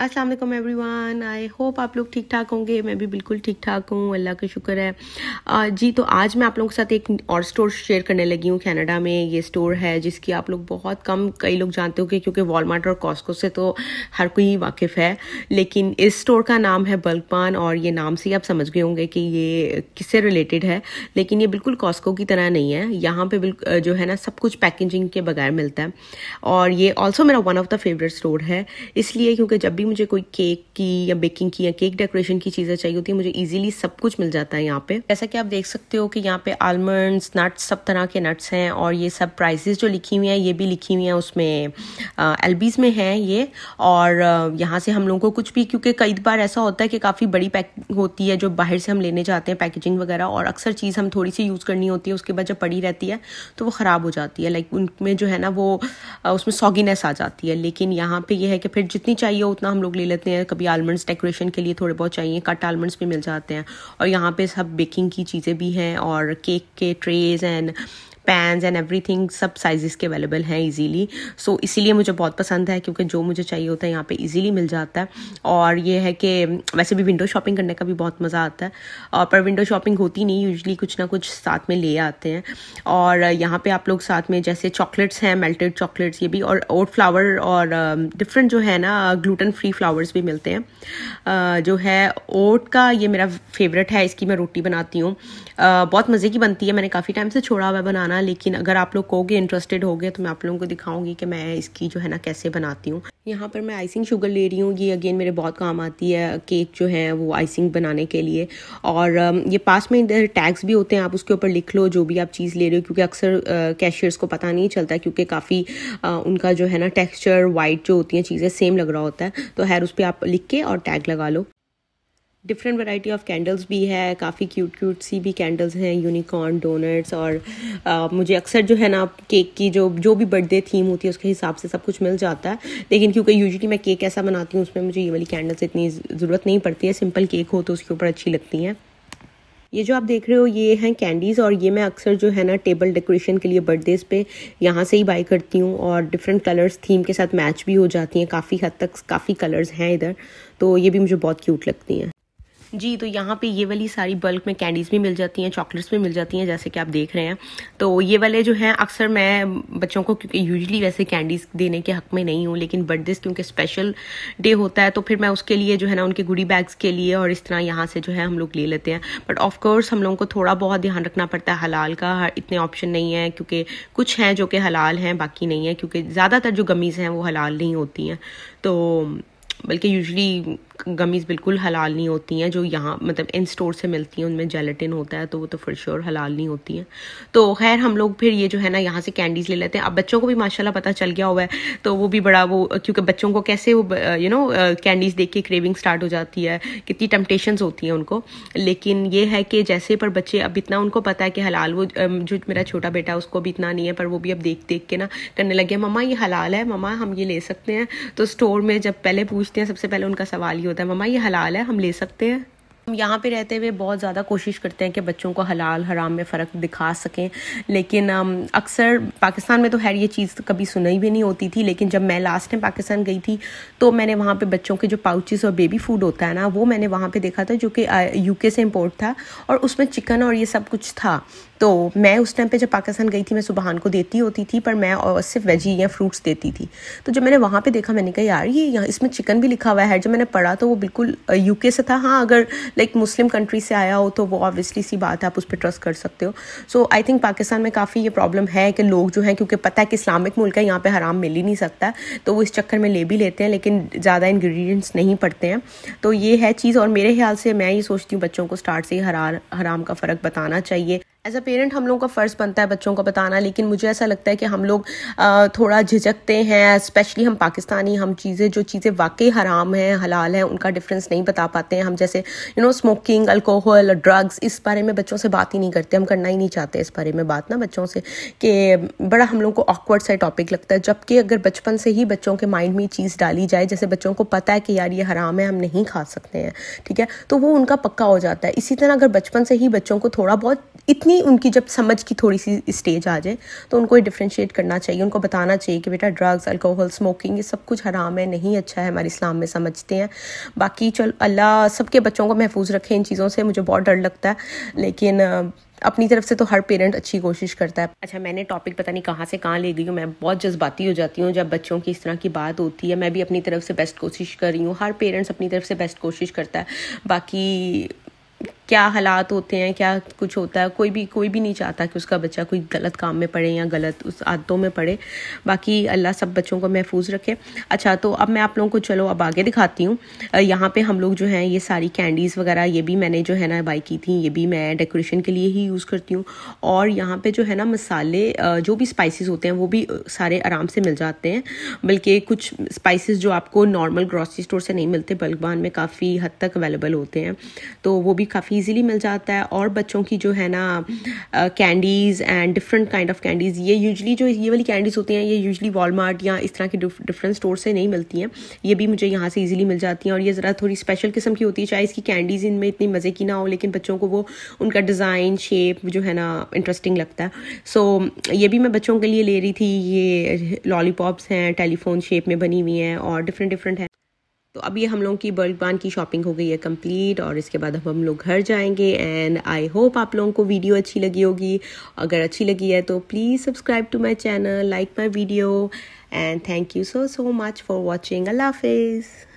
Aslam everyone I hope आप लोग ठीक ठाक होंगे मैं भी बिल्कुल ठीक ठाक हूँ अल्लाह का शुक्र है जी तो आज मैं आप लोगों के साथ एक और स्टोर शेयर करने लगी हूँ कनाडा में ये स्टोर है जिसकी आप लोग बहुत कम कई लोग जानते होंगे क्योंकि वॉलमार्ट और कॉस्को से तो हर कोई वाकिफ़ है लेकिन इस स्टोर का नाम है बल्कपान और ये नाम से ही आप समझ गए होंगे कि ये किससे रिलेटेड है लेकिन ये बिल्कुल कॉस्को की तरह नहीं है यहाँ पर जो है ना सब कुछ पैकेजिंग के बगैर मिलता है और ये ऑल्सो मेरा one of the favourite store है इसलिए क्योंकि जब भी मुझे कोई केक की या बेकिंग की या केक डेकोरेशन की चीज़ें चाहिए होती है मुझे ईजिली सब कुछ मिल जाता है यहाँ पे जैसा कि आप देख सकते हो कि यहाँ पे आलमंड्स नट्स सब तरह के नट्स हैं और ये सब प्राइसेस जो लिखी हुई हैं ये भी लिखी हुई हैं उसमें एलबीज में है ये और यहाँ से हम लोगों को कुछ भी क्योंकि कई बार ऐसा होता है कि काफ़ी बड़ी पैक होती है जो बाहर से हम लेने जाते हैं पैकेजिंग वगैरह और अक्सर चीज़ हम थोड़ी सी यूज़ करनी होती है उसके बाद जब पड़ी रहती है तो वो ख़राब हो जाती है लाइक उनमें जो है ना वो उसमें सॉगीनेस आ जाती है लेकिन यहाँ पे ये यह है कि फिर जितनी चाहिए उतना हम लोग ले लेते हैं कभी आलमंड्स डेकोरेशन के लिए थोड़े बहुत चाहिए कट आलमंड्स भी मिल जाते हैं और यहाँ पे सब बेकिंग की चीज़ें भी हैं और केक के trays and pans and everything सब साइज़ के अवेलेबल हैं इजीली सो इसीलिए मुझे बहुत पसंद है क्योंकि जो मुझे चाहिए होता है यहाँ पे इजीली मिल जाता है और ये है कि वैसे भी विंडो शॉपिंग करने का भी बहुत मज़ा आता है और पर विंडो शॉपिंग होती नहीं यूजली कुछ ना कुछ साथ में ले आते हैं और यहाँ पर आप लोग साथ में जैसे चॉकलेट्स हैं मेल्टेड चॉकलेट्स ये भी और ओट फ्लावर और डिफरेंट जो है ना ग्लूटन फ्री फ्लावर्स भी मिलते हैं जो है ओट का ये मेरा फेवरेट है इसकी मैं रोटी बनाती हूँ बहुत मज़े की बनती है मैंने काफ़ी टाइम से छोड़ा हुआ बनाना बनाना लेकिन अगर आप लोग कहोगे इंटरेस्टेड हो गए तो मैं आप लोगों को दिखाऊंगी कि मैं इसकी जो है ना कैसे बनाती हूँ यहाँ पर मैं आइसिंग शुगर ले रही हूँ ये अगेन मेरे बहुत काम आती है केक जो है वो आइसिंग बनाने के लिए और ये पास में इधर टैग्स भी होते हैं आप उसके ऊपर लिख लो जो भी आप चीज़ ले रहे हो क्योंकि अक्सर कैशियर्स को पता नहीं चलता क्योंकि काफ़ी उनका जो है ना टेक्स्चर वाइट जो होती हैं चीज़ें सेम लग रहा होता है तो हैर उस पर आप लिख के और टैग लगा लो डिफरेंट वैरायटी ऑफ कैंडल्स भी है काफ़ी क्यूट क्यूट सी भी कैंडल्स हैं यूनिकॉर्न डोनट्स और आ, मुझे अक्सर जो है ना केक की जो जो भी बर्थडे थीम होती है उसके हिसाब से सब कुछ मिल जाता है लेकिन क्योंकि यूजली मैं केक ऐसा बनाती हूँ उसमें मुझे ये वाली कैंडल्स इतनी ज़रूरत नहीं पड़ती है सिंपल केक हो तो उसके ऊपर अच्छी लगती हैं ये जो आप देख रहे हो ये हैं कैंडीज़ और ये मैं अक्सर जो है ना टेबल डेकोरेशन के लिए बर्थडेज़ पे यहाँ से ही बाई करती हूँ और डिफरेंट कलर्स थीम के साथ मैच भी हो जाती हैं काफ़ी हद तक काफ़ी कलर्स हैं इधर तो ये भी मुझे बहुत क्यूट लगती हैं जी तो यहाँ पे ये वाली सारी बल्क में कैंडीज़ भी मिल जाती हैं चॉकलेट्स भी मिल जाती हैं जैसे कि आप देख रहे हैं तो ये वाले जो हैं अक्सर मैं बच्चों को क्योंकि यूजली वैसे कैंडीज़ देने के हक में नहीं हूँ लेकिन बर्थडे क्योंकि स्पेशल डे होता है तो फिर मैं उसके लिए जो है ना उनके गुडी बैग्स के लिए और इस तरह यहाँ से जो है हम लोग ले लेते हैं बट ऑफकोर्स हम लोगों को थोड़ा बहुत ध्यान रखना पड़ता है हलाल का इतने ऑप्शन नहीं है क्योंकि कुछ हैं जो कि हलाल हैं बाकी नहीं है क्योंकि ज़्यादातर जो गमीज़ हैं वो हलाल नहीं होती हैं तो बल्कि यूजली गमीज़ बिल्कुल हलाल नहीं होती हैं जो यहाँ मतलब इन स्टोर से मिलती हैं उनमें जेलेटिन होता है तो वो तो फॉर श्योर हलाल नहीं होती हैं तो खैर हम लोग फिर ये जो है ना यहाँ से कैंडीज़ ले लेते हैं अब बच्चों को भी माशाल्लाह पता चल गया हुआ है तो वो भी बड़ा वो क्योंकि बच्चों को कैसे वो यू नो कैंडीज़ देख के क्रेविंग स्टार्ट हो जाती है कितनी टम्पटेशन होती हैं उनको लेकिन ये है कि जैसे पर बच्चे अब इतना उनको पता है कि हलाल वो जो मेरा छोटा बेटा है उसको भी इतना नहीं है पर वो भी अब देख देख के ना करने लगे ममा ये हलाल है ममा हम ये ले सकते हैं तो स्टोर में जब पहले पूछते हैं सबसे पहले उनका सवाल ये होता है मम्मा ये हलाल है हम ले सकते हैं हम यहाँ पे रहते हुए बहुत ज़्यादा कोशिश करते हैं कि बच्चों को हलाल हराम में फ़र्क दिखा सकें लेकिन अक्सर पाकिस्तान में तो खैर ये चीज़ तो कभी सुनाई भी नहीं होती थी लेकिन जब मैं लास्ट टाइम पाकिस्तान गई थी तो मैंने वहाँ पे बच्चों के जो पाउचेस और बेबी फूड होता है ना वो मैंने वहाँ पे देखा था जो कि यूके से इम्पोर्ट था और उसमें चिकन और ये सब कुछ था तो मैं उस टाइम पे जब पाकिस्तान गई थी मैं सुबहान को देती होती थी पर मैं और सिर्फ वेजी या फ्रूट्स देती थी तो जब मैंने वहाँ पे देखा मैंने कहा यार ये यहाँ इसमें चिकन भी लिखा हुआ है जब मैंने पढ़ा तो वो बिल्कुल यूके से था हाँ अगर लाइक मुस्लिम कंट्री से आया हो तो वो ऑब्वियसली सी बात है आप उस पर ट्रस्ट कर सकते हो सो आई थिंक पाकिस्तान में काफ़ी ये प्रॉब्लम है कि लोग जो हैं क्योंकि पता है कि इस्लामिक मुल्क है यहाँ पर हराम मिल ही नहीं सकता तो वो इस चक्कर में ले भी लेते हैं लेकिन ज़्यादा इन्ग्रीडियंट्स नहीं पड़ते हैं तो ये है चीज़ और मेरे ख्याल से मैं ये सोचती हूँ बच्चों को स्टार्ट से ही हराम का फ़र्क बताना चाहिए एज अ पेरेंट हम लोगों का फ़र्ज़ बनता है बच्चों को बताना लेकिन मुझे ऐसा लगता है कि हम लोग थोड़ा झिझकते हैं स्पेशली हम पाकिस्तानी हम चीज़ें जो चीज़ें वाकई हराम हैं हलाल हैं उनका डिफरेंस नहीं बता पाते हैं हम जैसे you know smoking alcohol drugs इस बारे में बच्चों से बात ही नहीं करते हम करना ही नहीं चाहते इस बारे में बात ना बच्चों से कि बड़ा हम लोगों को ऑकवर्ड सा टॉपिक लगता है जबकि अगर बचपन से ही बच्चों के माइंड में चीज़ डाली जाए जैसे बच्चों को पता है कि यार ये हराम है हम नहीं खा सकते हैं ठीक है तो वो उनका पक्का हो जाता है इसी तरह अगर बचपन से ही बच्चों को थोड़ा बहुत इतना अपनी उनकी जब समझ की थोड़ी सी स्टेज आ जाए तो उनको डिफ्रेंशिएट करना चाहिए उनको बताना चाहिए कि बेटा ड्रग्स अल्कोहल स्मोकिंग ये सब कुछ हराम है नहीं अच्छा है हमारे इस्लाम में समझते हैं बाकी चल अल्लाह सबके बच्चों को महफूज रखे इन चीज़ों से मुझे बहुत डर लगता है लेकिन अपनी तरफ से तो हर पेरेंट अच्छी कोशिश करता है अच्छा मैंने टॉपिक पता नहीं कहाँ से कहाँ ले गई हूँ मैं बहुत जज्बाती हो जाती हूँ जब बच्चों की इस तरह की बात होती है मैं भी अपनी तरफ से बेस्ट कोशिश कर रही हूँ हर पेरेंट्स अपनी तरफ से बेस्ट कोशिश करता है बाकी क्या हालात होते हैं क्या कुछ होता है कोई भी कोई भी नहीं चाहता कि उसका बच्चा कोई गलत काम में पड़े या गलत उस आदतों में पड़े बाकी अल्लाह सब बच्चों को महफूज रखे अच्छा तो अब मैं आप लोगों को चलो अब आगे दिखाती हूँ यहाँ पर हम लोग जो हैं ये सारी कैंडीज़ वगैरह ये भी मैंने जो है ना बाई की थी ये भी मैं डेकोरेशन के लिए ही यूज़ करती हूँ और यहाँ पर जो है ना मसाले जो भी स्पाइसिस होते हैं वो भी सारे आराम से मिल जाते हैं बल्कि कुछ स्पाइसिस जो आपको नॉर्मल ग्रॉसरी स्टोर से नहीं मिलते बल्कबान में काफ़ी हद तक अवेलेबल होते हैं तो वो भी काफ़ी ईजिली मिल जाता है और बच्चों की जो है ना candies and different kind of candies ये यूजली जो ये वाली कैंडीज़ होती हैं ये यूजली वॉलमार्ट या इस तरह के डिफरेंट स्टोर से नहीं मिलती हैं ये भी मुझे यहाँ से ईजिली मिल जाती हैं और ये ज़रा थोड़ी स्पेशल किस्म की होती है चाहे इसकी कैंडीज़ इनमें इतनी मज़े की ना हो लेकिन बच्चों को वो उनका डिज़ाइन शेप जो है ना इंटरेस्टिंग लगता है सो so, ये भी मैं बच्चों के लिए ले रही थी ये लॉलीपॉप्स हैं टेलीफोन शेप में बनी हुई हैं और डिफरेंट डिफरेंट हैं तो अब ये हम लोगों की बर्ड बान की शॉपिंग हो गई है कंप्लीट और इसके बाद अब हम लोग घर जाएंगे एंड आई होप आप लोगों को वीडियो अच्छी लगी होगी अगर अच्छी लगी है तो please subscribe to my channel like my video and thank you so so much for watching अल्लाह हाफिज़